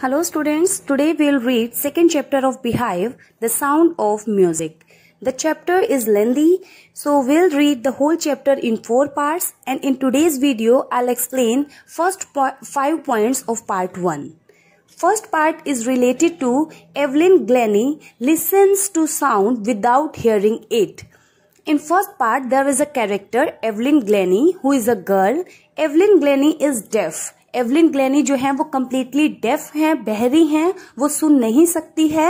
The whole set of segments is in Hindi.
Hello students, today we'll read second chapter of Behive, The Sound of Music. The chapter is lengthy, so we'll read the whole chapter in four parts and in today's video I'll explain first po five points of part 1. First part is related to Evelyn Glennie listens to sound without hearing it. In first part there is a character Evelyn Glennie who is a girl. Evelyn Glennie is deaf Evelyn Glennie जो है वो कम्प्लीटली डेफ है बहरी है वो सुन नहीं सकती है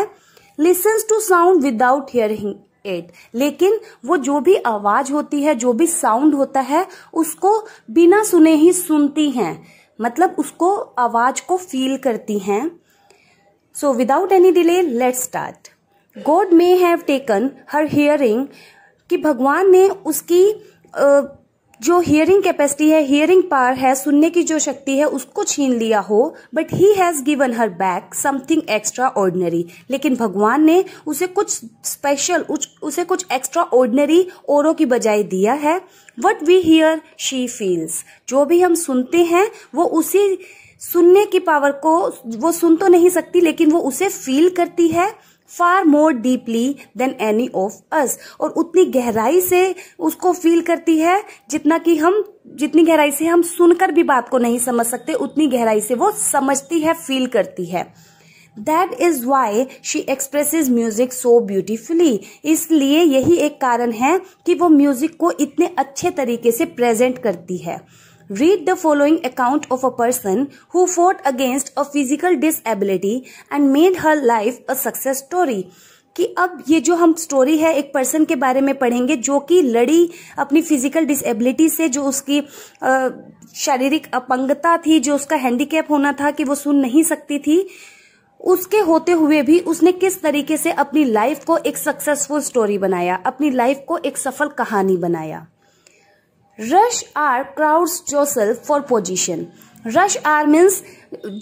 listens to sound without hearing it लेकिन वो जो भी आवाज होती है जो भी साउंड होता है उसको बिना सुने ही सुनती हैं मतलब उसको आवाज को फील करती हैं so without any delay let start god may have taken her hearing कि भगवान ने उसकी जो हियरिंग कैपेसिटी है हियरिंग पावर है सुनने की जो शक्ति है उसको छीन लिया हो but he has given her back something extraordinary लेकिन भगवान ने उसे कुछ स्पेशल उसे कुछ एक्स्ट्रा ऑर्डनरी औरों की बजाय दिया है what we hear she feels जो भी हम सुनते हैं वो उसी सुनने की पावर को वो सुन तो नहीं सकती लेकिन वो उसे फील करती है far more deeply than any of us और उतनी गहराई से उसको फील करती है जितना कि हम जितनी गहराई से हम सुनकर भी बात को नहीं समझ सकते उतनी गहराई से वो समझती है फील करती है that is why she express music so beautifully इसलिए यही एक कारण है कि वो म्यूजिक को इतने अच्छे तरीके से प्रेजेंट करती है Read the following account of a person who fought against a physical disability and made her life a success story. कि अब ये जो हम स्टोरी है एक पर्सन के बारे में पढ़ेंगे जो कि लड़ी अपनी फिजिकल डिसेबिलिटी से जो उसकी शारीरिक अपंगता थी जो उसका हैंडीकैप होना था कि वो सुन नहीं सकती थी उसके होते हुए भी उसने किस तरीके से अपनी लाइफ को एक सक्सेसफुल स्टोरी बनाया अपनी लाइफ को एक सफल कहानी बनाया रश आर क्राउड्स जो self for position rush hour means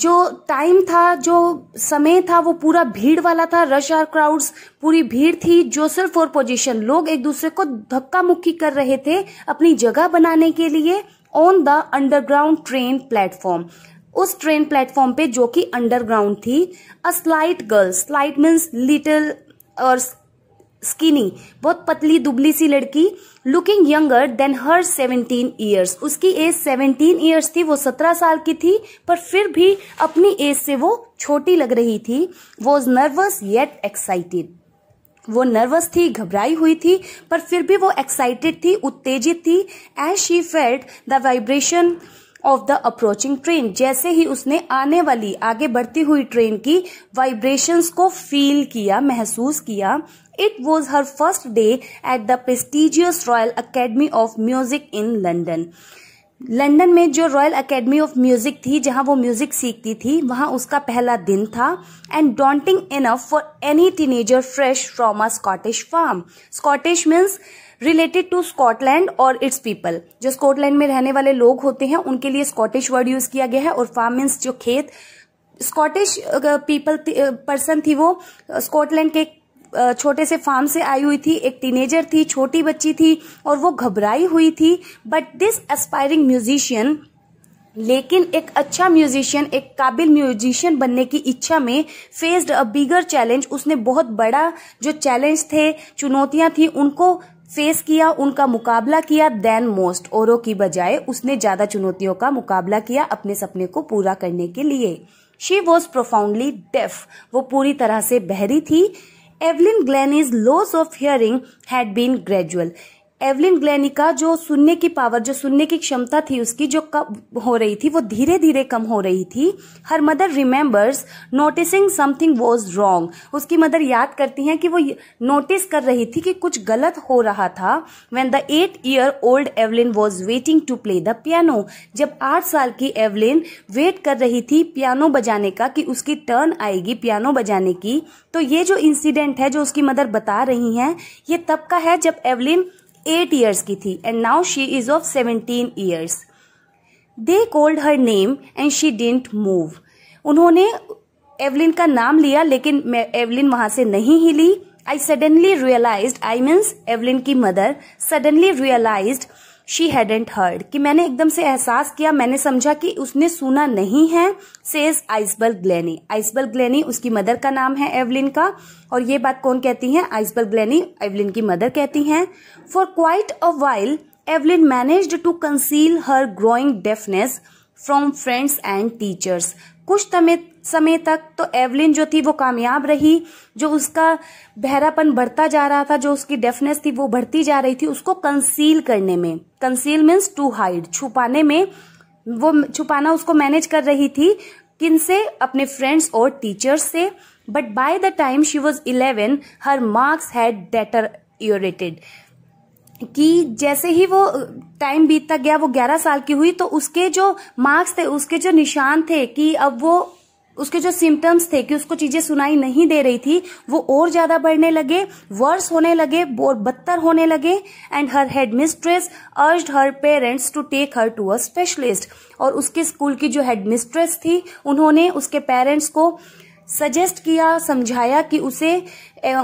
जो टाइम था जो समय था वो पूरा भीड़ वाला था रश आर क्राउड्स पूरी भीड़ थी जो सेल्फ फॉर पोजिशन लोग एक दूसरे को धक्का मुक्की कर रहे थे अपनी जगह बनाने के लिए on the underground train platform उस ट्रेन प्लेटफॉर्म पे जो कि अंडरग्राउंड थी a slight girl slight means little और स्किनी बहुत पतली दुबली सी लड़की looking younger than her seventeen years उसकी एज सेवनटीन ईयर्स थी वो सत्रह साल की थी पर फिर भी अपनी एज से वो छोटी लग रही थी वॉज नर्वस येट एक्साइटेड वो नर्वस थी घबराई हुई थी पर फिर भी वो एक्साइटेड थी उत्तेजित थी as she felt the vibration of the approaching train जैसे ही उसने आने वाली आगे बढ़ती हुई ट्रेन की वाइब्रेशंस को फील किया महसूस किया It was her first day at the prestigious Royal Academy of Music in London. London में जो रॉयल एकेडमी ऑफ म्यूजिक थी जहां वो म्यूजिक सीखती थी वहां उसका पहला दिन था and daunting enough for any teenager fresh from a Scottish farm Scottish means related to Scotland और इट्स पीपल जो स्कॉटलैंड में रहने वाले लोग होते हैं उनके लिए स्कॉटिश वर्ड यूज किया गया है और फार्म मीन्स जो खेत स्कॉटिश पीपल पर्सन थी वो स्कॉटलैंड के छोटे से फार्म से आई हुई थी एक टीनेजर थी छोटी बच्ची थी और वो घबराई हुई थी बट दिस एस्पायरिंग म्यूजिशियन लेकिन एक अच्छा म्यूजिशियन एक काबिल म्यूजिशियन बनने की इच्छा में फेस्ड अ बिगर चैलेंज उसने बहुत बड़ा जो चैलेंज थे चुनौतियां थी उनको फेस किया उनका मुकाबला किया देन मोस्ट औरों की बजाय उसने ज्यादा चुनौतियों का मुकाबला किया अपने सपने को पूरा करने के लिए शी वॉज प्रोफाउंडली डेफ वो पूरी तरह से बहरी थी Evelyn Glennie's loss of hearing had been gradual. Evelyn Glennie का जो सुनने की पावर जो सुनने की क्षमता थी उसकी जो कम हो रही थी वो धीरे धीरे कम हो रही थी her mother remembers noticing something was wrong उसकी मदर याद करती हैं कि वो नोटिस कर रही थी कि कुछ गलत हो रहा था when the eight year old Evelyn was waiting to play the piano जब आठ साल की एवलिन वेट कर रही थी पियानो बजाने का कि उसकी टर्न आएगी पियानो बजाने की तो ये जो इंसिडेंट है जो उसकी मदर बता रही हैं ये तब का है जब एवलिन एट ईयर्स की थी and now she is of seventeen years they called her name and she didn't move उन्होंने एवलिन का नाम लिया लेकिन एवलिन वहां से नहीं हिली I suddenly realise I means Evelyn की mother suddenly realise she hadn't heard कि मैंने एकदम से एहसास किया मैंने समझा कि उसने सुना नहीं है सेज आइसबल ग्लैनी आइसबल ग्लैनी उसकी मदर का नाम है एवलिन का और ये बात कौन कहती है आइसबल ग्लैनी एवलिन की मदर कहती हैं for quite a while Evelyn manage to conceal her growing deafness from friends and teachers कुछ समय तक तो एवलिन जो थी वो कामयाब रही जो उसका बहरापन बढ़ता जा रहा था जो उसकी डेफनेस थी वो बढ़ती जा रही थी उसको कंसील करने में कंसील मीन्स टू हाइड छुपाने में वो छुपाना उसको मैनेज कर रही थी किन से अपने फ्रेंड्स और टीचर्स से but by the time she was eleven her marks had deteriorated कि जैसे ही वो टाइम बीतता गया वो ग्यारह साल की हुई तो उसके जो मार्क्स थे उसके जो निशान थे कि अब वो उसके जो सिम्टम्स थे कि उसको चीजें सुनाई नहीं दे रही थी वो और ज्यादा बढ़ने लगे वर्स होने लगे और बदतर होने लगे and her headmistress urge her parents to take her to a specialist और उसके स्कूल की जो हेड मिस्ट्रेस थी उन्होंने उसके पेरेंट्स को सजेस्ट किया समझाया कि उसे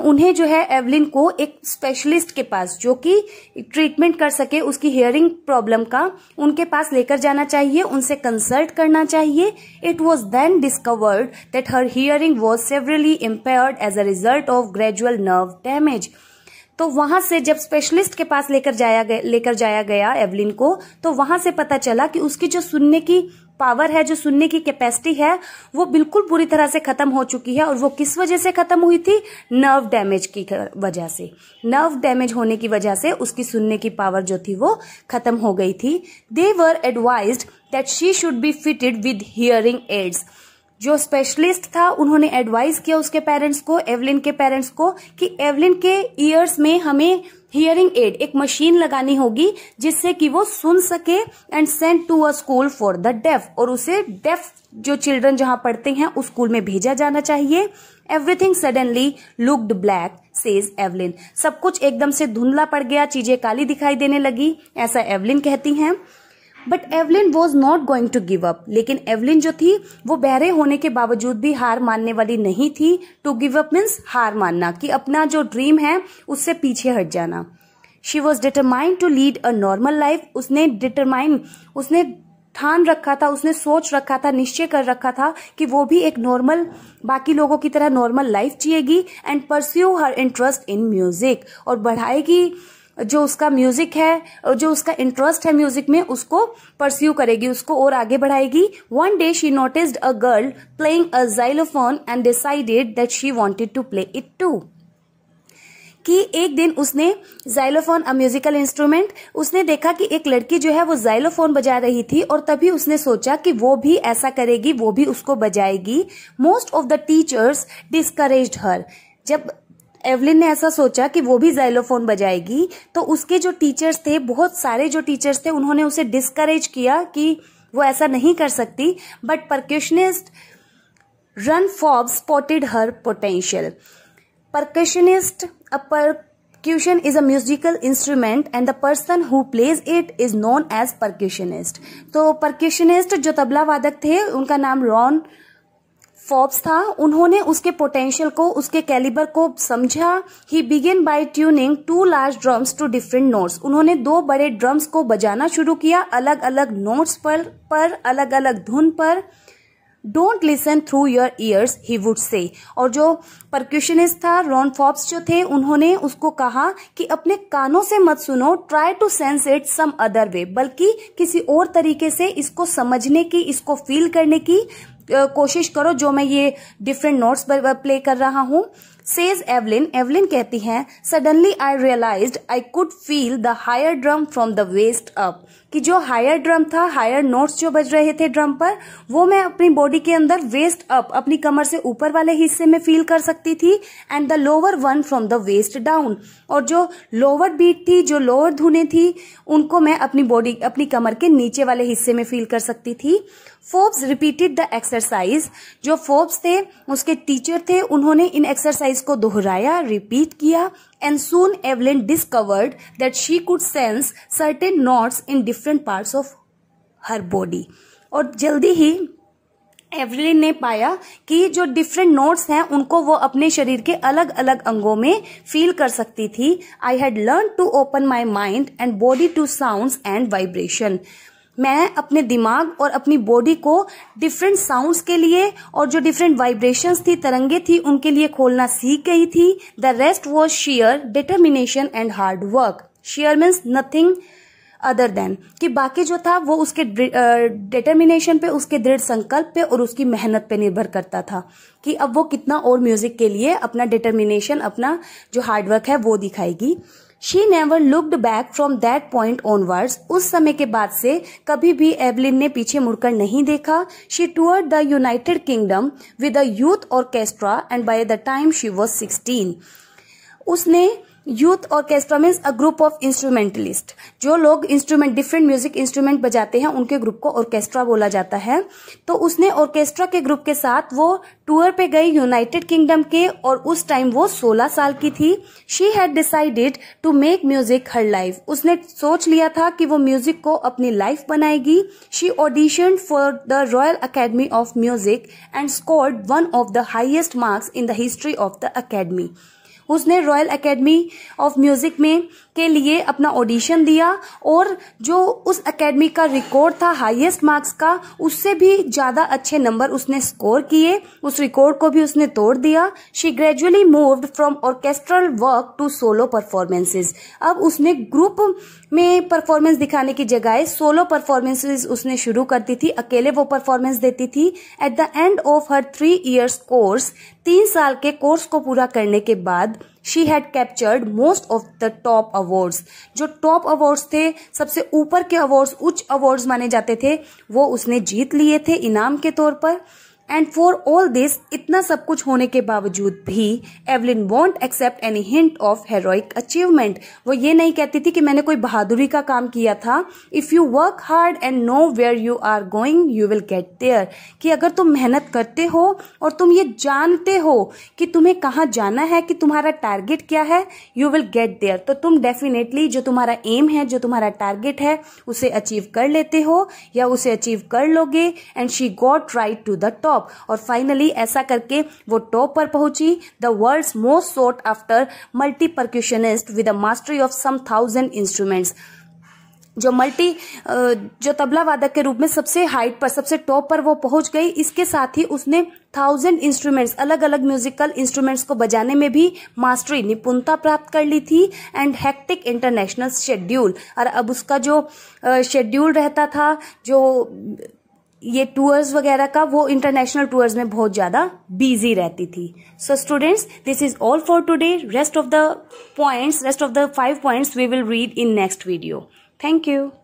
उन्हें जो है एवलिन को एक स्पेशलिस्ट के पास जो कि ट्रीटमेंट कर सके उसकी हियरिंग प्रॉब्लम का उनके पास लेकर जाना चाहिए उनसे कंसल्ट करना चाहिए it was then discovered that her hearing was severely impaired as a result of gradual nerve damage तो वहां से जब स्पेशलिस्ट के पास लेकर जाया गया लेकर जाया गया एवलिन को तो वहां से पता चला कि उसकी जो सुनने की पावर है जो सुनने की कैपेसिटी है वो बिल्कुल पूरी तरह से खत्म हो चुकी है और वो किस वजह से खत्म हुई थी नर्व डैमेज की वजह से नर्व डैमेज होने की वजह से उसकी सुनने की पावर जो थी वो खत्म हो गई थी they advise that she should be fitted with hearing aids जो स्पेशलिस्ट था उन्होंने एडवाइस किया उसके पेरेंट्स को एवलिन के पेरेंट्स को कि एवलिन के ईयर्स में हमें हियरिंग एड एक मशीन लगानी होगी जिससे कि वो सुन सके and send to a school for the deaf और उसे डेफ जो चिल्ड्रन जहां पढ़ते हैं उस स्कूल में भेजा जाना चाहिए everything suddenly looked black says Evelyn सब कुछ एकदम से धुंधला पड़ गया चीजें काली दिखाई देने लगी ऐसा एवलिन कहती हैं but Evelyn was not going to give up लेकिन एवलिन जो थी वो बहरे होने के बावजूद भी हार मानने वाली नहीं थी टू गिव अप मीन्स हार मानना कि अपना जो ड्रीम है उससे पीछे हट जाना she was determined to lead a normal life उसने डिटरमाइन उसने ठान रखा था उसने सोच रखा था निश्चय कर रखा था कि वो भी एक नॉर्मल बाकी लोगों की तरह नॉर्मल लाइफ जिएगी and pursue her interest in music और बढ़ाएगी जो उसका म्यूजिक है जो उसका इंटरेस्ट है म्यूजिक में उसको परस्यू करेगी उसको और आगे बढ़ाएगी one day she notice a girl playing a xylophone and decided that she wanted to play it too कि एक दिन उसने जाइलोफोन अ म्यूजिकल इंस्ट्रूमेंट उसने देखा कि एक लड़की जो है वो जाइलोफोन बजा रही थी और तभी उसने सोचा कि वो भी ऐसा करेगी वो भी उसको बजाएगी most of the teachers discourage her जब एवलिन ने ऐसा सोचा कि वो भी जैलोफोन बजाएगी तो उसके जो टीचर्स थे बहुत सारे जो टीचर्स थे उन्होंने उसे डिस्करेज किया कि वो ऐसा नहीं कर सकती बट परक्यूशनिस्ट रन फॉब spotted her potential percussionist a percussion is a musical instrument and the person who plays it is known as percussionist तो परक्यूशनिस्ट जो तबला वादक थे उनका नाम रॉन फोर्ब्स था उन्होंने उसके पोटेंशियल को उसके कैलिबर को समझा he began by tuning two large drums to different notes उन्होंने दो बड़े ड्रम्स को बजाना शुरू किया अलग अलग नोट्स पर पर अलग अलग धुन पर don't listen through your ears he would say और जो परक्यूशनिस्ट था रॉन फॉब्स जो थे उन्होंने उसको कहा कि अपने कानों से मत सुनो try to sense it some other way बल्कि किसी और तरीके से इसको समझने की इसको फील करने की कोशिश करो जो मैं ये डिफरेंट नोट्स पर प्ले कर रहा हूँ सेज एवलिन एवलिन कहती हैं suddenly I realise I could feel the higher drum from the waist up कि जो हायर ड्रम था हायर नोट्स जो बज रहे थे ड्रम पर वो मैं अपनी बॉडी के अंदर वेस्ट अप अपनी कमर से ऊपर वाले हिस्से में फील कर सकती थी and the lower one from the waist down और जो लोअर बीट थी जो लोअर धुने थी उनको मैं अपनी बॉडी अपनी कमर के नीचे वाले हिस्से में फील कर सकती थी फोब्स रिपीटेड द एक्सरसाइज जो फोब्स थे उसके टीचर थे उन्होंने इन एक्सरसाइज को दोहराया रिपीट किया and soon Evelyn discovered that she could sense certain knots in different parts of her body. और जल्दी ही एवरीन ने पाया कि जो डिफरेंट नोट्स हैं उनको वो अपने शरीर के अलग अलग अंगों में फील कर सकती थी I had learn to open my mind and body to sound and vibration मैं अपने दिमाग और अपनी बॉडी को डिफरेंट साउंड्स के लिए और जो डिफरेंट वाइब्रेशंस थी तरंगे थी उनके लिए खोलना सीख गई थी the rest was sheer determination and hard work sheer means nothing other than कि बाकी जो था वो उसके डिटर्मिनेशन पे उसके दृढ़ संकल्प पे और उसकी मेहनत पे निर्भर करता था कि अब वो कितना और म्यूजिक के लिए अपना डिटर्मिनेशन अपना जो हार्डवर्क है वो दिखाएगी she never looked back from that point onwards उस समय के बाद से कभी भी एवलिन ने पीछे मुड़कर नहीं देखा she toured the United Kingdom with a youth orchestra and by the time she was sixteen उसने youth orchestra means a group of instrumentalist जो लोग इंस्ट्रूमेंट डिफरेंट म्यूजिक इंस्ट्रूमेंट बजाते हैं उनके ग्रुप को ऑर्केस्ट्रा बोला जाता है तो उसने ऑर्केस्ट्रा के ग्रुप के साथ वो टूर पे गई यूनाइटेड किंगडम के और उस टाइम वो 16 साल की थी she had decided to make music her life उसने सोच लिया था कि वो म्यूजिक को अपनी लाइफ बनाएगी she audition for the Royal Academy of Music and scored one of the highest marks in the history of the academy उसने रॉयल एकेडमी ऑफ म्यूजिक में के लिए अपना ऑडिशन दिया और जो उस एकेडमी का रिकॉर्ड था हाईएस्ट मार्क्स का उससे भी ज़्यादा अच्छे नंबर उसने स्कोर किए उस रिकॉर्ड को भी उसने तोड़ दिया she gradually moved from orchestral work to solo performances अब उसने ग्रुप में परफॉर्मेंस दिखाने की जगह सोलो परफॉर्मेंसेज उसने शुरू करती थी अकेले वो परफॉर्मेंस देती थी at the end of her three years course तीन साल के कोर्स को पूरा करने के बाद she had captured most of the top awards जो टॉप अवार्ड्स थे सबसे ऊपर के अवार्ड्स उच्च अवार्ड्स माने जाते थे वो उसने जीत लिए थे इनाम के तौर पर एंड फॉर ऑल दिस इतना सब कुछ होने के बावजूद भी Evelyn won't accept any hint of heroic achievement वो ये नहीं कहती थी कि मैंने कोई बहादुरी का काम किया था if you work hard and know where you are going you will get there कि अगर तुम मेहनत करते हो और तुम ये जानते हो कि तुम्हें कहाँ जाना है कि तुम्हारा टारगेट क्या है यू विल गेट देयर तो तुम डेफिनेटली जो तुम्हारा एम है जो तुम्हारा टारगेट है उसे अचीव कर लेते हो या उसे अचीव कर लोगे and she got right to the top top और फाइनली ऐसा करके वो टॉप पर पहुंची the world most sought after multi percussionist with a mastery of some thousand instruments जो मल्टी जो तबला वादक के रूप में सबसे हाइट पर सबसे टॉप पर वो पहुंच गई इसके साथ ही उसने थाउजेंड इंस्ट्रूमेंट्स अलग अलग म्यूजिकल इंस्ट्रूमेंट्स को बजाने में भी मास्टरी निपुणता प्राप्त कर ली थी एंड हेक्टिक इंटरनेशनल शेड्यूल और अब उसका जो शेड्यूल रहता था जो ये टूर्स वगैरह का वो इंटरनेशनल टूर्स में बहुत ज़्यादा बिजी रहती थी so students this is all for today rest of the points rest of the five points we will read in next video thank you